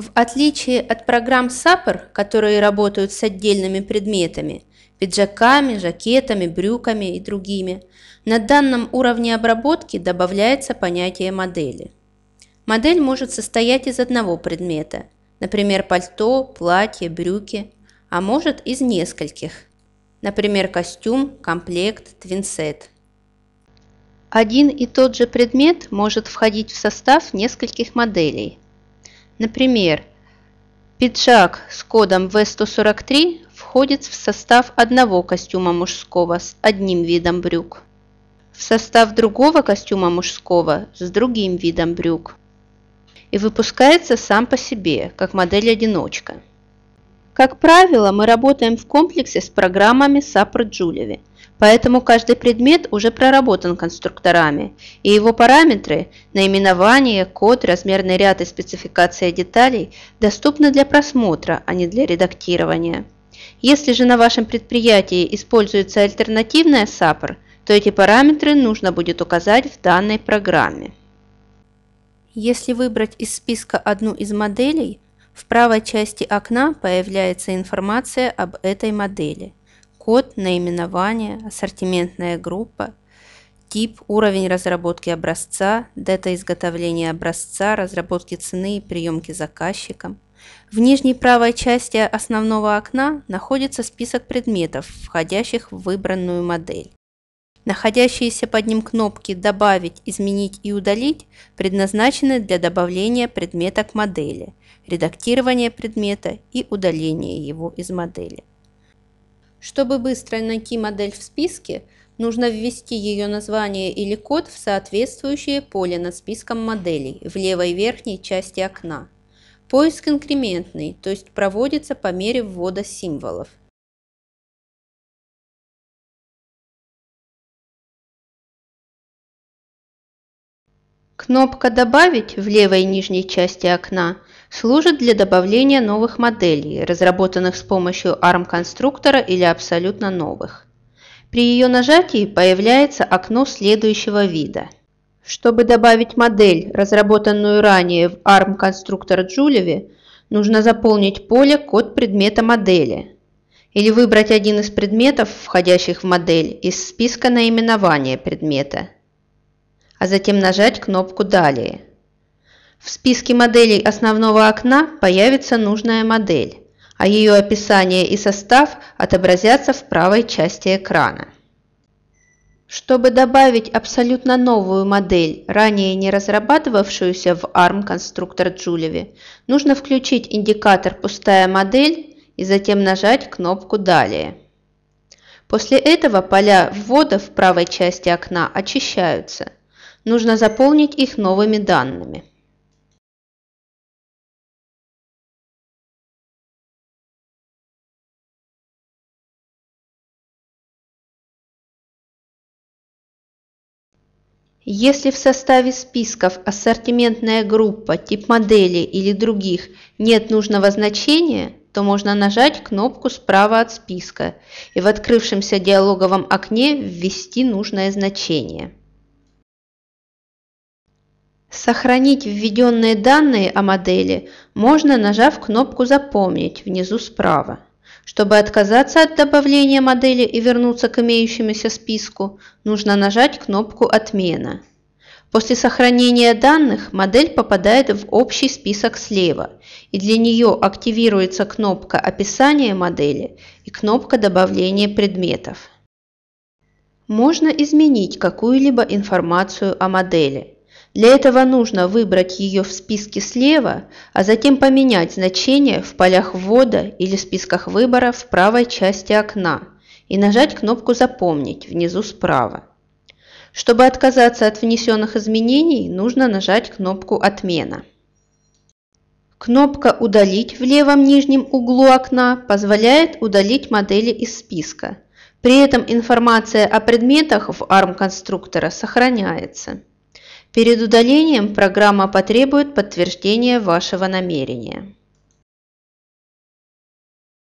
В отличие от программ САПР, которые работают с отдельными предметами – пиджаками, жакетами, брюками и другими, на данном уровне обработки добавляется понятие модели. Модель может состоять из одного предмета, например, пальто, платье, брюки, а может из нескольких, например, костюм, комплект, твинсет. Один и тот же предмет может входить в состав нескольких моделей – Например, пиджак с кодом В143 входит в состав одного костюма мужского с одним видом брюк, в состав другого костюма мужского с другим видом брюк и выпускается сам по себе, как модель-одиночка. Как правило, мы работаем в комплексе с программами Сапра Джулеви – Поэтому каждый предмет уже проработан конструкторами, и его параметры – наименование, код, размерный ряд и спецификация деталей – доступны для просмотра, а не для редактирования. Если же на вашем предприятии используется альтернативная SAPR, то эти параметры нужно будет указать в данной программе. Если выбрать из списка одну из моделей, в правой части окна появляется информация об этой модели – код, наименование, ассортиментная группа, тип, уровень разработки образца, дата изготовления образца, разработки цены и приемки заказчиком. В нижней правой части основного окна находится список предметов, входящих в выбранную модель. Находящиеся под ним кнопки «Добавить», «Изменить» и «Удалить» предназначены для добавления предмета к модели, редактирования предмета и удаления его из модели. Чтобы быстро найти модель в списке, нужно ввести ее название или код в соответствующее поле над списком моделей в левой верхней части окна. Поиск инкрементный, то есть проводится по мере ввода символов. Кнопка «Добавить» в левой нижней части окна служит для добавления новых моделей, разработанных с помощью ARM-конструктора или абсолютно новых. При ее нажатии появляется окно следующего вида. Чтобы добавить модель, разработанную ранее в ARM-конструктор Джулеви, нужно заполнить поле «Код предмета модели» или выбрать один из предметов, входящих в модель, из списка наименования предмета – а затем нажать кнопку «Далее». В списке моделей основного окна появится нужная модель, а ее описание и состав отобразятся в правой части экрана. Чтобы добавить абсолютно новую модель, ранее не разрабатывавшуюся в ARM-конструктор Джулеви, нужно включить индикатор «Пустая модель» и затем нажать кнопку «Далее». После этого поля ввода в правой части окна очищаются, нужно заполнить их новыми данными. Если в составе списков ассортиментная группа, тип модели или других нет нужного значения, то можно нажать кнопку справа от списка и в открывшемся диалоговом окне ввести нужное значение. Сохранить введенные данные о модели можно, нажав кнопку «Запомнить» внизу справа. Чтобы отказаться от добавления модели и вернуться к имеющемуся списку, нужно нажать кнопку «Отмена». После сохранения данных модель попадает в общий список слева, и для нее активируется кнопка «Описание модели» и кнопка «Добавление предметов». Можно изменить какую-либо информацию о модели – для этого нужно выбрать ее в списке слева, а затем поменять значение в полях ввода или списках выбора в правой части окна и нажать кнопку «Запомнить» внизу справа. Чтобы отказаться от внесенных изменений, нужно нажать кнопку «Отмена». Кнопка «Удалить» в левом нижнем углу окна позволяет удалить модели из списка. При этом информация о предметах в ARM-конструктора сохраняется. Перед удалением программа потребует подтверждения вашего намерения